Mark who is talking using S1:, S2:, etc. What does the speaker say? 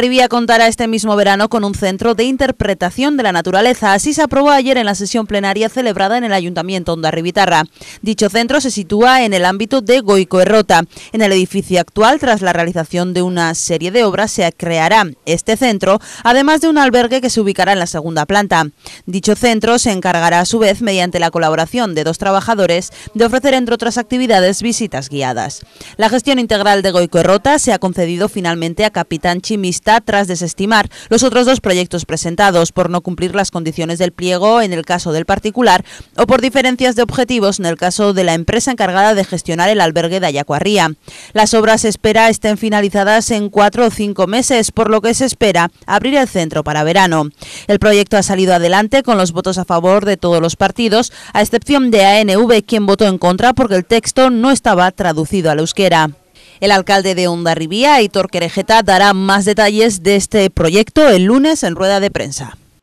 S1: Rivía contará este mismo verano con un centro de interpretación de la naturaleza. Así se aprobó ayer en la sesión plenaria celebrada en el Ayuntamiento Ondarribitarra. Dicho centro se sitúa en el ámbito de Goicoerrota. En el edificio actual, tras la realización de una serie de obras, se creará este centro, además de un albergue que se ubicará en la segunda planta. Dicho centro se encargará a su vez, mediante la colaboración de dos trabajadores, de ofrecer entre otras actividades visitas guiadas. La gestión integral de Goicoerrota se ha concedido finalmente a Capitán Chim optimista tras desestimar los otros dos proyectos presentados por no cumplir las condiciones del pliego en el caso del particular o por diferencias de objetivos en el caso de la empresa encargada de gestionar el albergue de Ayacuarría. Las obras se espera estén finalizadas en cuatro o cinco meses, por lo que se espera abrir el centro para verano. El proyecto ha salido adelante con los votos a favor de todos los partidos, a excepción de ANV, quien votó en contra porque el texto no estaba traducido al euskera. El alcalde de Rivía, Aitor Querejeta, dará más detalles de este proyecto el lunes en rueda de prensa.